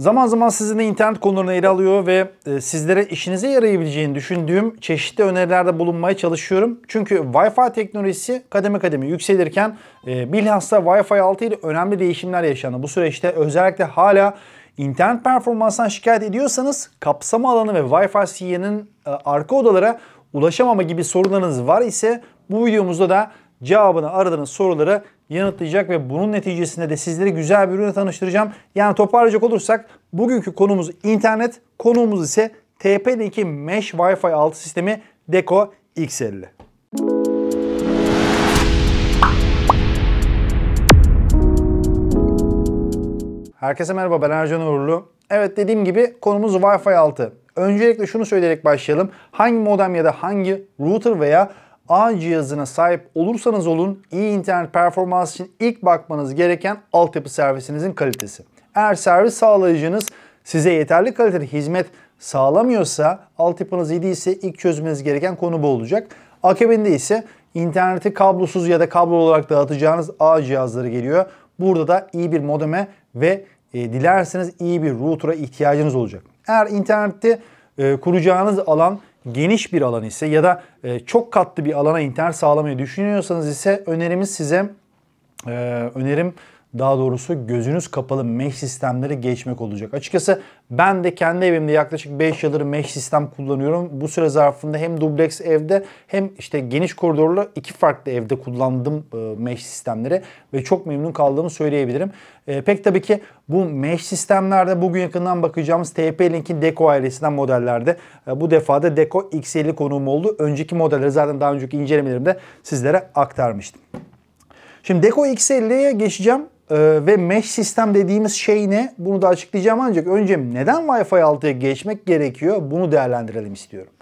Zaman zaman sizinle internet konularını ele alıyor ve e, sizlere işinize yarayabileceğini düşündüğüm çeşitli önerilerde bulunmaya çalışıyorum. Çünkü Wi-Fi teknolojisi kademe kademe yükselirken e, bilhassa Wi-Fi 6 ile önemli değişimler yaşandı. Bu süreçte özellikle hala internet performansından şikayet ediyorsanız kapsama alanı ve Wi-Fi CE'nin e, arka odalara ulaşamama gibi sorularınız var ise bu videomuzda da cevabını aradığınız soruları yanıtlayacak ve bunun neticesinde de sizlere güzel bir ürün tanıştıracağım. Yani toparlayacak olursak bugünkü konumuz internet, konumuz ise TP2 Mesh Wi-Fi 6 sistemi Deco X50. Herkese merhaba ben Ercan Uğurlu. Evet dediğim gibi konumuz Wi-Fi 6. Öncelikle şunu söyleyerek başlayalım. Hangi modem ya da hangi router veya A cihazına sahip olursanız olun iyi internet performans için ilk bakmanız gereken altyapı servisinizin kalitesi. Eğer servis sağlayıcınız size yeterli kaliteli hizmet sağlamıyorsa altyapınız iyi değilse ilk çözmeniz gereken konu bu olacak. Akabinde ise interneti kablosuz ya da kablo olarak dağıtacağınız A cihazları geliyor. Burada da iyi bir modeme ve e, dilerseniz iyi bir router'a ihtiyacınız olacak. Eğer internette e, kuracağınız alan geniş bir alan ise ya da e, çok katlı bir alana internet sağlamayı düşünüyorsanız ise önerimiz size e, önerim daha doğrusu gözünüz kapalı mesh sistemlere geçmek olacak. Açıkçası ben de kendi evimde yaklaşık 5 yıldır mesh sistem kullanıyorum. Bu süre zarfında hem dubleks evde hem işte geniş koridorlu iki farklı evde kullandım e, mesh sistemleri ve çok memnun kaldığımı söyleyebilirim. E, pek tabii ki bu mesh sistemlerde bugün yakından bakacağımız TP-Link'in Deco ailesinden modellerde. E, bu defa da Deco X50 konuğum oldu. Önceki modelleri zaten daha önceki incelemelerimde sizlere aktarmıştım. Şimdi Deco X50'ye geçeceğim. Ee, ve mesh sistem dediğimiz şey ne? Bunu da açıklayacağım ancak önce neden Wi-Fi 6'ya geçmek gerekiyor? Bunu değerlendirelim istiyorum.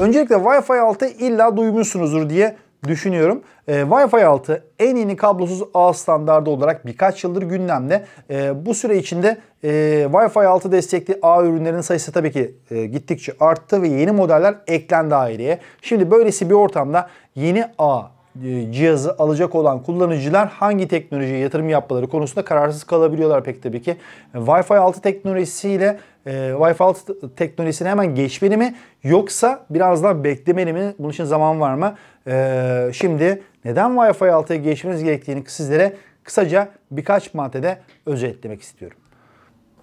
Öncelikle Wi-Fi 6 illa duymuşsunuzdur diye düşünüyorum. E, Wi-Fi 6 en yeni kablosuz ağ standardı olarak birkaç yıldır gündemde. E, bu süre içinde e, Wi-Fi 6 destekli ağ ürünlerinin sayısı tabii ki e, gittikçe arttı ve yeni modeller eklendi aileye. Şimdi böylesi bir ortamda yeni ağ e, cihazı alacak olan kullanıcılar hangi teknolojiye yatırım yapmaları konusunda kararsız kalabiliyorlar pek tabii ki. E, Wi-Fi 6 teknolojisiyle e, Wi-Fi 6 teknolojisine hemen geçmeli mi yoksa biraz daha beklemeli mi? Bunun için zaman var mı? E, şimdi neden Wi-Fi 6'ya geçmeniz gerektiğini sizlere kısaca birkaç maddede özetlemek istiyorum.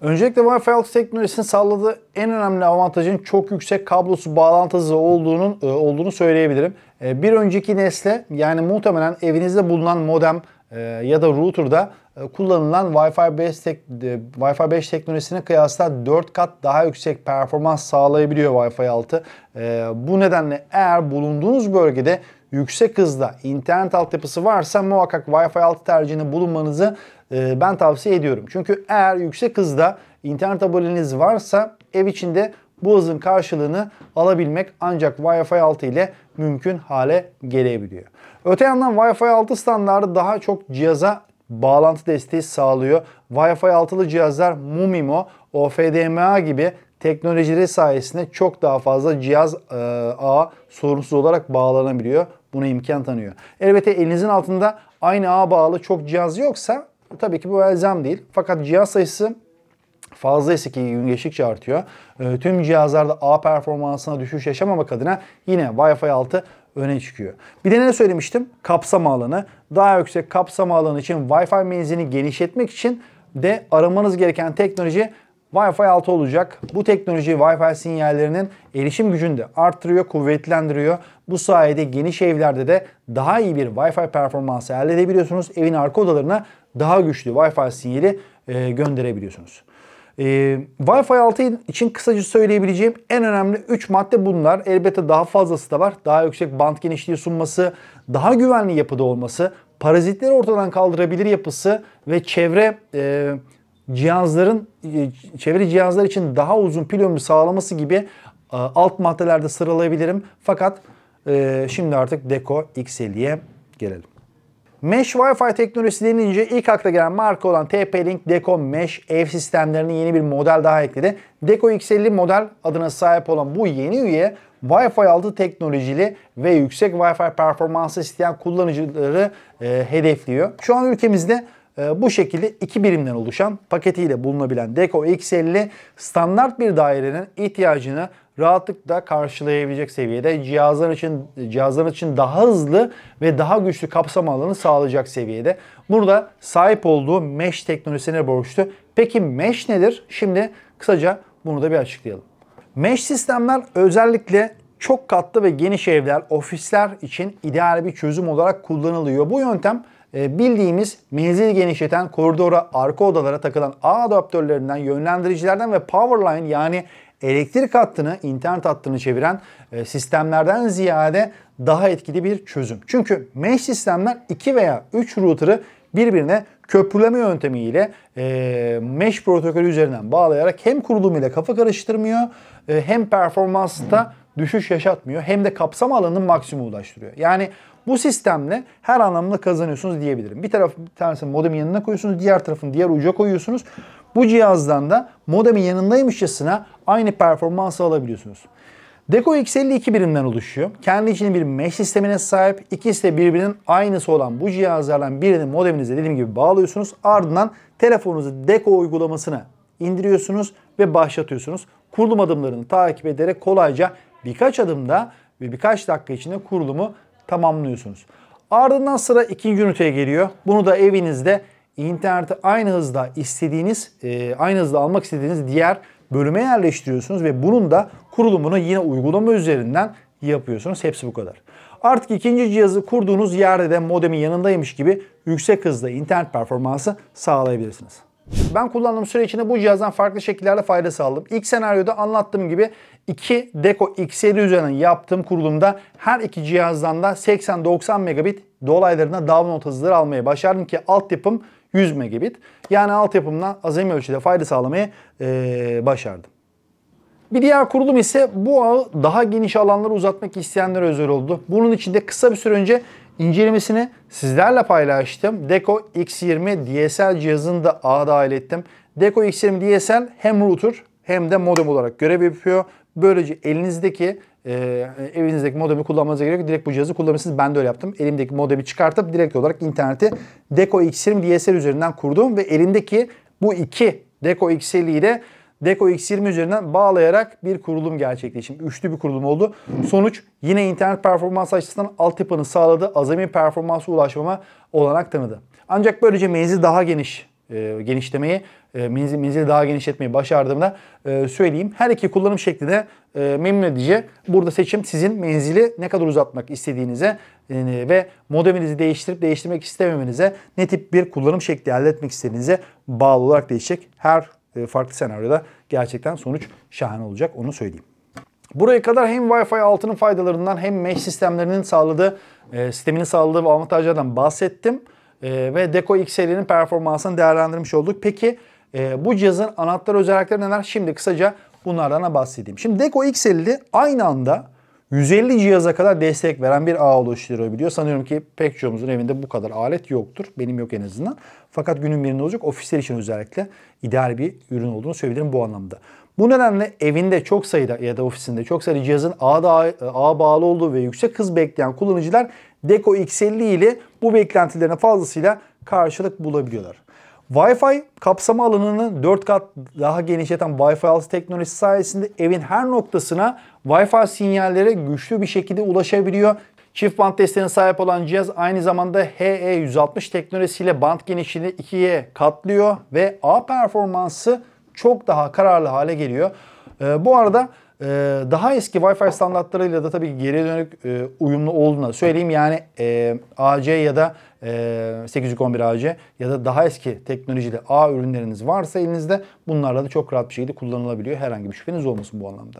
Öncelikle Wi-Fi 6 teknolojisinin sağladığı en önemli avantajın çok yüksek kablosu bağlantısı olduğunun e, olduğunu söyleyebilirim. Ee, bir önceki nesle yani muhtemelen evinizde bulunan modem e, ya da router'da e, kullanılan Wi-Fi 5, tek, e, Wi-Fi 5 teknolojisine kıyasla 4 kat daha yüksek performans sağlayabiliyor Wi-Fi 6. Bu nedenle eğer bulunduğunuz bölgede yüksek hızda internet altyapısı varsa muhakkak Wi-Fi 6 tercihini bulunmanızı ben tavsiye ediyorum. Çünkü eğer yüksek hızda internet aboneliğiniz varsa ev içinde bu hızın karşılığını alabilmek ancak Wi-Fi 6 ile mümkün hale gelebiliyor. Öte yandan Wi-Fi 6 standartı daha çok cihaza bağlantı desteği sağlıyor. Wi-Fi 6'lı cihazlar Mumimo, OFDMA gibi teknolojileri sayesinde çok daha fazla cihaz e, sorunsuz olarak bağlanabiliyor. Buna imkan tanıyor. Elbette elinizin altında aynı ağa bağlı çok cihaz yoksa tabii ki bu elzem değil. Fakat cihaz sayısı fazla esik gün geçtikçe artıyor. Ee, tüm cihazlarda A performansına düşüş yaşamamak adına yine Wi-Fi 6 öne çıkıyor. Bir de ne söylemiştim? Kapsam alanı. Daha yüksek kapsam alanı için Wi-Fi menzilini genişletmek için de aramanız gereken teknoloji Wi-Fi 6 olacak. Bu teknoloji Wi-Fi sinyallerinin erişim gücünü de arttırıyor, kuvvetlendiriyor. Bu sayede geniş evlerde de daha iyi bir Wi-Fi performansı elde edebiliyorsunuz. Evin arka odalarına daha güçlü Wi-Fi sinyali e, gönderebiliyorsunuz. E, Wi-Fi 6 için kısaca söyleyebileceğim en önemli 3 madde bunlar. Elbette daha fazlası da var. Daha yüksek band genişliği sunması, daha güvenli yapıda olması, parazitleri ortadan kaldırabilir yapısı ve çevre e, cihazların e, çevre cihazlar için daha uzun pil ömrü sağlaması gibi e, alt maddelerde sıralayabilirim. Fakat e, şimdi artık Deco X50'ye gelelim. Mesh Wi-Fi teknolojisi denince ilk akla gelen marka olan TP-Link Deco Mesh ev sistemlerinin yeni bir model daha ekledi. Deco X50 model adına sahip olan bu yeni üye Wi-Fi 6 teknolojili ve yüksek Wi-Fi performansı isteyen kullanıcıları e, hedefliyor. Şu an ülkemizde e, bu şekilde iki birimden oluşan paketiyle bulunabilen Deco X50 standart bir dairenin ihtiyacını rahatlıkla karşılayabilecek seviyede cihazlar için cihazlar için daha hızlı ve daha güçlü kapsam alanı sağlayacak seviyede. Burada sahip olduğu mesh teknolojisine borçlu. Peki mesh nedir? Şimdi kısaca bunu da bir açıklayalım. Mesh sistemler özellikle çok katlı ve geniş evler, ofisler için ideal bir çözüm olarak kullanılıyor. Bu yöntem e, bildiğimiz menzil genişleten koridora, arka odalara takılan ağ adaptörlerinden, yönlendiricilerden ve powerline yani elektrik hattını, internet hattını çeviren e, sistemlerden ziyade daha etkili bir çözüm. Çünkü mesh sistemler 2 veya 3 router'ı birbirine köprüleme yöntemiyle e, mesh protokolü üzerinden bağlayarak hem kurulum ile kafa karıştırmıyor e, hem performansta düşüş yaşatmıyor hem de kapsam alanını maksimuma ulaştırıyor. Yani bu sistemle her anlamda kazanıyorsunuz diyebilirim. Bir taraf bir tanesini modem yanına koyuyorsunuz, diğer tarafın diğer uca koyuyorsunuz. Bu cihazdan da modemin yanındaymışçasına aynı performansı alabiliyorsunuz. Deco X50 iki birimden oluşuyor. Kendi içinde bir mesh sistemine sahip. İkisi de birbirinin aynısı olan bu cihazlardan birini modeminize dediğim gibi bağlıyorsunuz. Ardından telefonunuzu Deco uygulamasına indiriyorsunuz ve başlatıyorsunuz. Kurulum adımlarını takip ederek kolayca birkaç adımda ve birkaç dakika içinde kurulumu tamamlıyorsunuz. Ardından sıra ikinci üniteye geliyor. Bunu da evinizde İnterneti aynı hızda istediğiniz, e, aynı hızda almak istediğiniz diğer bölüme yerleştiriyorsunuz ve bunun da kurulumunu yine uygulama üzerinden yapıyorsunuz. Hepsi bu kadar. Artık ikinci cihazı kurduğunuz yerde de modemin yanındaymış gibi yüksek hızda internet performansı sağlayabilirsiniz. Ben kullandığım süre içinde bu cihazdan farklı şekillerde fayda sağladım. İlk senaryoda anlattığım gibi iki Deco X7 üzerinden yaptığım kurulumda her iki cihazdan da 80-90 megabit dolaylarına download hızları almayı başardım ki altyapım 100 megabit. Yani altyapımla azami ölçüde fayda sağlamayı ee, başardım. Bir diğer kurulum ise bu ağı daha geniş alanları uzatmak isteyenlere özel oldu. Bunun için de kısa bir süre önce incelemesini sizlerle paylaştım. Deco X20 DSL cihazını da ağa dahil ettim. Deco X20 DSL hem router hem de modem olarak görev yapıyor Böylece elinizdeki e, evinizdeki modemi kullanmanıza gerek yok. Direkt bu cihazı kullanırsınız. Ben de öyle yaptım. Elimdeki modemi çıkartıp direkt olarak interneti Deco X20 DSL üzerinden kurdum ve elimdeki bu iki Deco X50'yi de Deco X20 üzerinden bağlayarak bir kurulum gerçekleşti. üçlü bir kurulum oldu. Sonuç yine internet performans açısından altyapını sağladı. Azami performansa ulaşmama olanak tanıdı. Ancak böylece menzil daha geniş e, genişlemeyi, e, menzili daha genişletmeyi başardığımda e, söyleyeyim. Her iki kullanım şekli de e, memnun edici. Burada seçim sizin menzili ne kadar uzatmak istediğinize ve modeminizi değiştirip değiştirmek istememenize, ne tip bir kullanım şekli elde etmek istediğinize bağlı olarak değişecek. Her farklı senaryoda gerçekten sonuç şahane olacak onu söyleyeyim. Buraya kadar hem Wi-Fi 6'nın faydalarından hem mesh sistemlerinin sağladığı, e, sisteminin sağladığı avantajlardan bahsettim. Ee, ve Deco X serinin performansını değerlendirmiş olduk. Peki e, bu cihazın anahtar özellikleri neler? Şimdi kısaca bunlardan bahsedeyim. Şimdi Deco X serili aynı anda 150 cihaza kadar destek veren bir ağ oluşturabiliyor. Sanıyorum ki pek çoğumuzun evinde bu kadar alet yoktur. Benim yok en azından. Fakat günün birinde olacak ofisler için özellikle ideal bir ürün olduğunu söyleyebilirim bu anlamda. Bu nedenle evinde çok sayıda ya da ofisinde çok sayıda cihazın ağda ağa bağlı olduğu ve yüksek hız bekleyen kullanıcılar Deco X50 ile bu beklentilerine fazlasıyla karşılık bulabiliyorlar. Wi-Fi kapsama alanını 4 kat daha genişleten Wi-Fi 6 teknolojisi sayesinde evin her noktasına Wi-Fi sinyallere güçlü bir şekilde ulaşabiliyor. Çift band desteğine sahip olan cihaz aynı zamanda HE160 teknolojisiyle band genişliğini 2'ye katlıyor ve A performansı çok daha kararlı hale geliyor. E, bu arada e, daha eski Wi-Fi standartlarıyla da tabii geri dönük e, uyumlu olduğunu söyleyeyim. Yani e, AC ya da e, 811 AC ya da daha eski teknolojide A ürünleriniz varsa elinizde bunlarla da çok rahat bir şekilde kullanılabiliyor. Herhangi bir şüpheniz olmasın bu anlamda.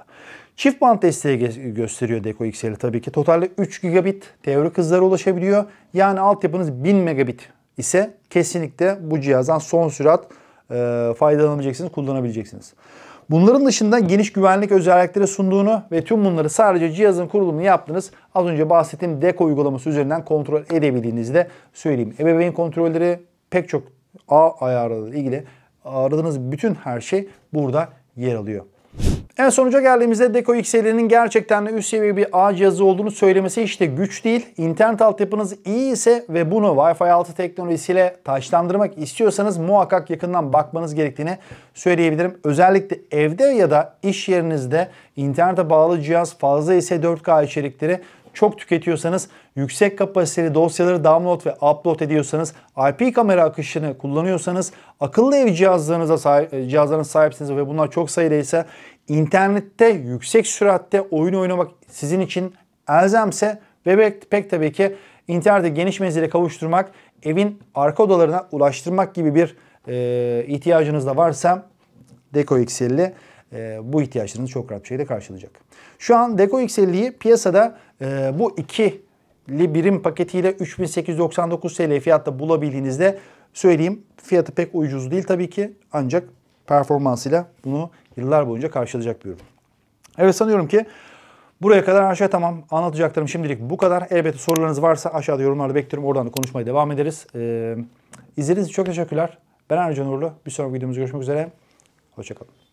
Çift band desteği gösteriyor Deco XL tabii ki. Totalde 3 gigabit teorik hızlara ulaşabiliyor. Yani altyapınız 1000 megabit ise kesinlikle bu cihazdan son sürat e, faydalanabileceksiniz, kullanabileceksiniz. Bunların dışında geniş güvenlik özellikleri sunduğunu ve tüm bunları sadece cihazın kurulumunu yaptınız. Az önce bahsettiğim Deko uygulaması üzerinden kontrol edebildiğinizi de söyleyeyim. Ebeveyn kontrolleri pek çok A ayarları ilgili aradığınız bütün her şey burada yer alıyor. En sonuca geldiğimizde Deco XL'nin gerçekten de üst seviye bir ağ cihazı olduğunu söylemesi işte güç değil. İnternet altyapınız iyi ise ve bunu Wi-Fi 6 teknolojisiyle taşlandırmak istiyorsanız muhakkak yakından bakmanız gerektiğini söyleyebilirim. Özellikle evde ya da iş yerinizde internete bağlı cihaz fazla ise 4K içerikleri çok tüketiyorsanız, yüksek kapasiteli dosyaları download ve upload ediyorsanız, IP kamera akışını kullanıyorsanız, akıllı ev cihazlarınıza sahip, cihazlarına sahipsiniz ve bunlar çok sayıda ise İnternette yüksek süratte oyun oynamak sizin için elzemse ve pek tabii ki internete geniş menzile kavuşturmak, evin arka odalarına ulaştırmak gibi bir e, ihtiyacınız da varsa Deco X50 e, bu ihtiyaçlarınızı çok rahat bir şekilde karşılayacak. Şu an Deco X50'yi piyasada e, bu iki li birim paketiyle 3899 TL fiyatta bulabildiğinizde söyleyeyim fiyatı pek ucuz değil tabii ki ancak performansıyla bunu yıllar boyunca karşılayacak bir ürün. Evet sanıyorum ki buraya kadar her şey tamam. Anlatacaklarım şimdilik bu kadar. Elbette sorularınız varsa aşağıda yorumlarda bekliyorum. Oradan da konuşmaya devam ederiz. Ee, izlediğiniz için çok teşekkürler. Ben Ercan Uğurlu. Bir sonraki videomuzda görüşmek üzere. Hoşçakalın.